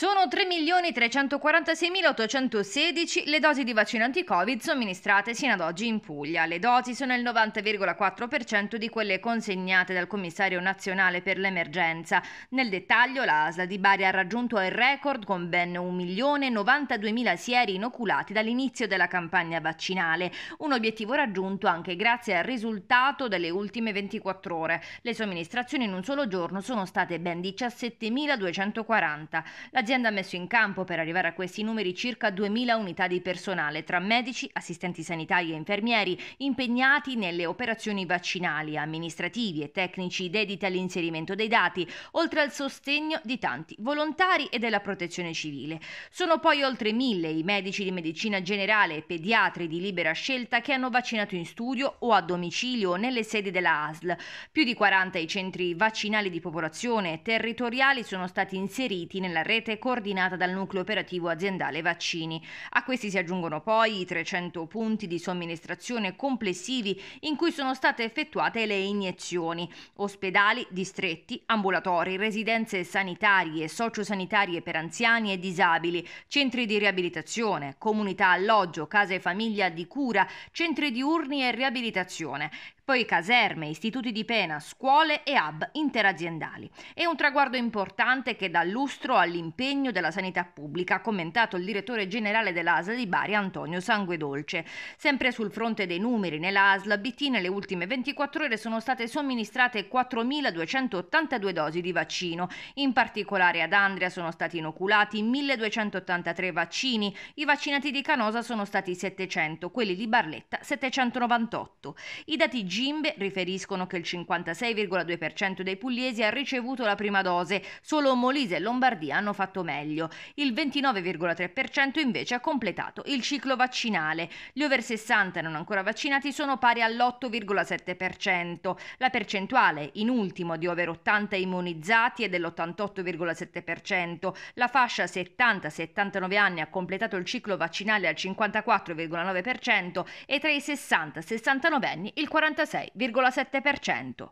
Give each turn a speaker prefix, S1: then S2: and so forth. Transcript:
S1: Sono 3.346.816 le dosi di vaccino anti-Covid somministrate sino ad oggi in Puglia. Le dosi sono il 90,4% di quelle consegnate dal Commissario nazionale per l'emergenza. Nel dettaglio, la ASL di Bari ha raggiunto il record con ben 1.092.000 sieri inoculati dall'inizio della campagna vaccinale. Un obiettivo raggiunto anche grazie al risultato delle ultime 24 ore. Le somministrazioni in un solo giorno sono state ben 17.240. La L'azienda ha messo in campo per arrivare a questi numeri circa 2.000 unità di personale tra medici, assistenti sanitari e infermieri impegnati nelle operazioni vaccinali, amministrativi e tecnici dediti all'inserimento dei dati, oltre al sostegno di tanti volontari e della protezione civile. Sono poi oltre 1.000 i medici di medicina generale e pediatri di libera scelta che hanno vaccinato in studio o a domicilio o nelle sedi della ASL. Più di 40 i centri vaccinali di popolazione territoriali sono stati inseriti nella rete coordinata dal nucleo operativo aziendale vaccini. A questi si aggiungono poi i 300 punti di somministrazione complessivi in cui sono state effettuate le iniezioni, ospedali, distretti, ambulatori, residenze sanitarie, sociosanitarie per anziani e disabili, centri di riabilitazione, comunità alloggio, case famiglia di cura, centri diurni e riabilitazione poi caserme, istituti di pena, scuole e hub interaziendali. È un traguardo importante che dà lustro all'impegno della sanità pubblica, ha commentato il direttore generale dell'ASL di Bari Antonio Sanguedolce. Sempre sul fronte dei numeri, nella nell'ASL BT nelle ultime 24 ore sono state somministrate 4.282 dosi di vaccino. In particolare ad Andria sono stati inoculati 1.283 vaccini, i vaccinati di Canosa sono stati 700, quelli di Barletta 798. I dati G Gimbe riferiscono che il 56,2% dei pugliesi ha ricevuto la prima dose, solo Molise e Lombardia hanno fatto meglio. Il 29,3% invece ha completato il ciclo vaccinale. Gli over 60 non ancora vaccinati sono pari all'8,7%. La percentuale in ultimo di over 80 immunizzati è dell'88,7%. La fascia 70-79 anni ha completato il ciclo vaccinale al 54,9% e tra i 60-69 anni il 46%. 46,7%.